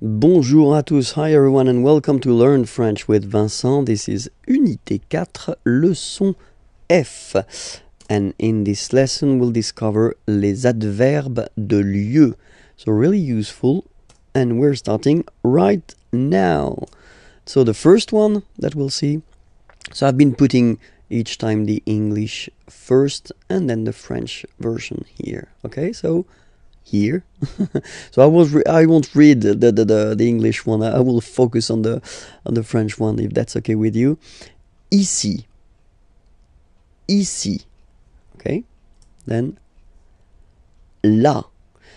Bonjour à tous, hi everyone and welcome to Learn French with Vincent. This is Unité 4, leçon F. And in this lesson we'll discover les adverbes de lieu. So really useful and we're starting right now. So the first one that we'll see. So I've been putting each time the English first and then the French version here. Okay, so here. so I I won't read the, the, the, the English one. I, will focus on the on the French one if that's okay with you. Ici. Ici. Okay? Then la.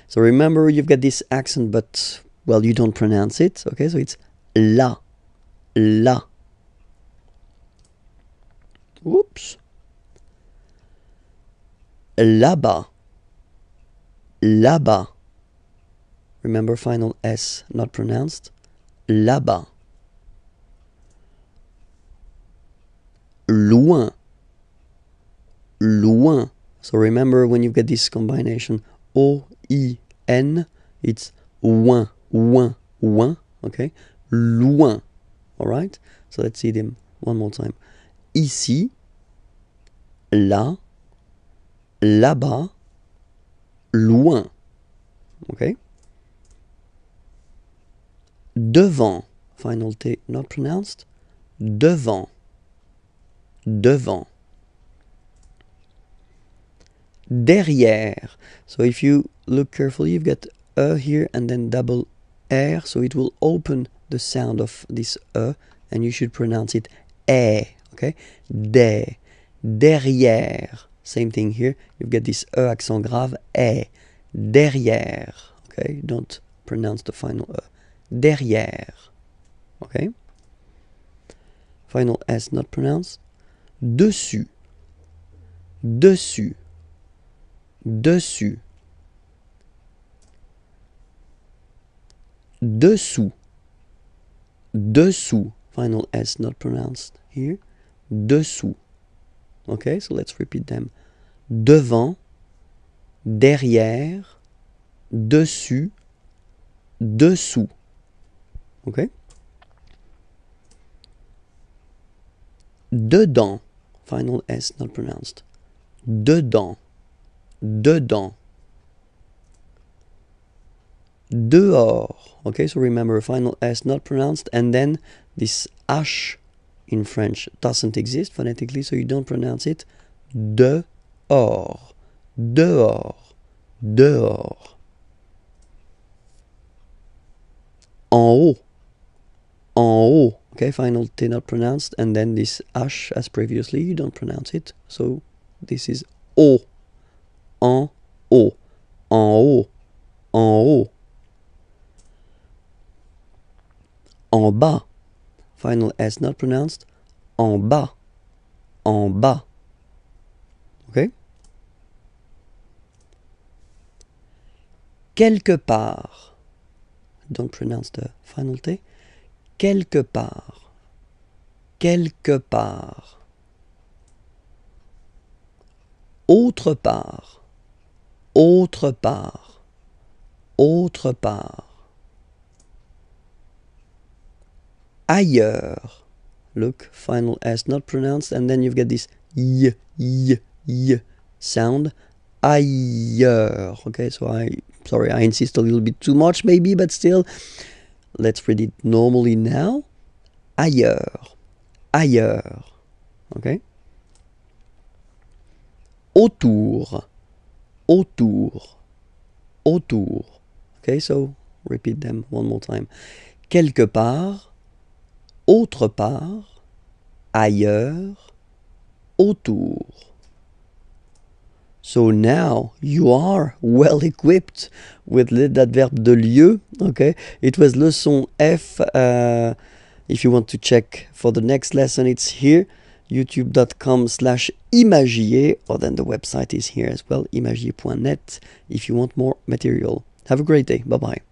So remember you've got this accent but well you don't pronounce it. Okay? So it's la. La. Oops, Là-bas là-bas. Remember final S not pronounced. Là-bas. Loin. Loin. So remember when you get this combination O-I-N, it's ouin ouin ouin. okay? Loin, all right? So let's see them one more time. Ici, là, là-bas, loin, ok? devant, final T not pronounced, devant, devant, derrière. So if you look carefully, you've got E here and then double R, so it will open the sound of this E and you should pronounce it E, okay? derrière. Same thing here. You've got this E accent grave, E, derrière. Okay? Don't pronounce the final E. Derrière. Okay? Final S not pronounced. Dessus. Dessus. Dessus. Dessous. Dessous. Final S not pronounced here. Dessous. Okay, so let's repeat them. Devant, derrière, dessus, dessous. Okay? Dedans. Final S not pronounced. Dedans. Dedans. Dehors. Okay, so remember final S not pronounced and then this H in French doesn't exist phonetically, so you don't pronounce it dehors, dehors, dehors. En haut, en haut. Okay, final T not pronounced, and then this H as previously, you don't pronounce it, so this is O, en haut, en haut, en haut. En bas, final S not pronounced, en bas, en bas. Ok Quelque part, don't pronounce the final T, quelque part, quelque part. Autre part, autre part, autre part. ailleurs. Look, final S not pronounced, and then you've got this y, y, y sound. Ailleurs. Okay, so I, sorry, I insist a little bit too much maybe, but still, let's read it normally now. Ailleurs. Ailleurs. Okay? Autour. Autour. Autour. Okay, so repeat them one more time. Quelque part autre part, ailleurs, autour. So now you are well equipped with adverb de lieu. Okay, it was leçon F. Uh, if you want to check for the next lesson, it's here youtube.com slash imagier, or then the website is here as well, imagier.net, if you want more material. Have a great day. Bye bye.